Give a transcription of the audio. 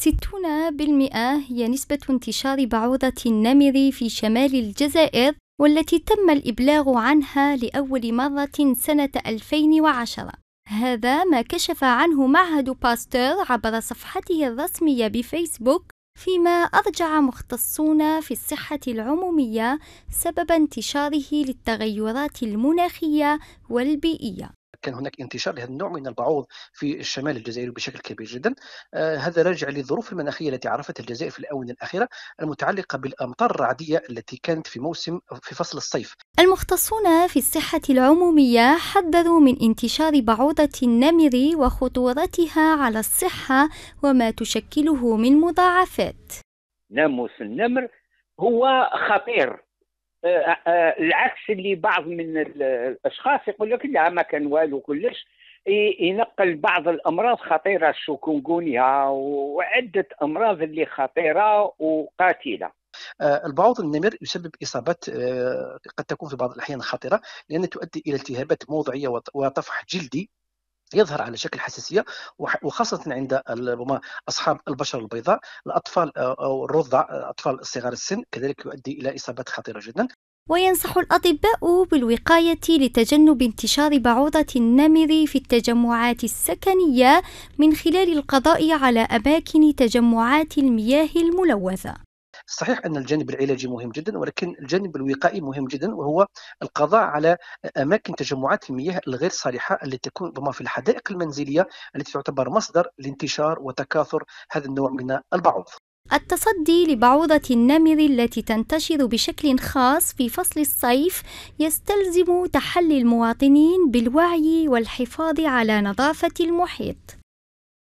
60% هي نسبة انتشار بعوضة النمر في شمال الجزائر والتي تم الإبلاغ عنها لأول مرة سنة 2010 هذا ما كشف عنه معهد باستور عبر صفحته الرسمية بفيسبوك فيما أرجع مختصون في الصحة العمومية سبب انتشاره للتغيرات المناخية والبيئية كان هناك انتشار لهذا النوع من البعوض في الشمال الجزائري بشكل كبير جدا آه، هذا راجع للظروف المناخيه التي عرفتها الجزائر في الاونه الاخيره المتعلقه بالامطار الرعديه التي كانت في موسم في فصل الصيف المختصون في الصحه العموميه حذروا من انتشار بعوضه النمر وخطورتها على الصحه وما تشكله من مضاعفات ناموس النمر هو خطير آه، آه، العكس اللي بعض من الاشخاص يقول لك لا ما كان والو كلش ينقل بعض الامراض خطيره الشوكونغونيا وعده امراض اللي خطيره وقاتله آه، البعوض النمر يسبب اصابات قد تكون في بعض الاحيان خطيره لان تؤدي الى التهابات موضعيه وطفح جلدي يظهر على شكل حساسيه وخاصه عند اصحاب البشره البيضاء الاطفال آه، او الرضع اطفال صغار السن كذلك يؤدي الى اصابات خطيره جدا وينصح الأطباء بالوقاية لتجنب انتشار بعوضة النمر في التجمعات السكنية من خلال القضاء على أماكن تجمعات المياه الملوثة. صحيح ان الجانب العلاجي مهم جدا ولكن الجانب الوقائي مهم جدا وهو القضاء على اماكن تجمعات المياه الغير صالحه التي تكون ربما في الحدائق المنزليه التي تعتبر مصدر لانتشار وتكاثر هذا النوع من البعوض. التصدي لبعوضة النمر التي تنتشر بشكل خاص في فصل الصيف يستلزم تحلي المواطنين بالوعي والحفاظ على نظافة المحيط.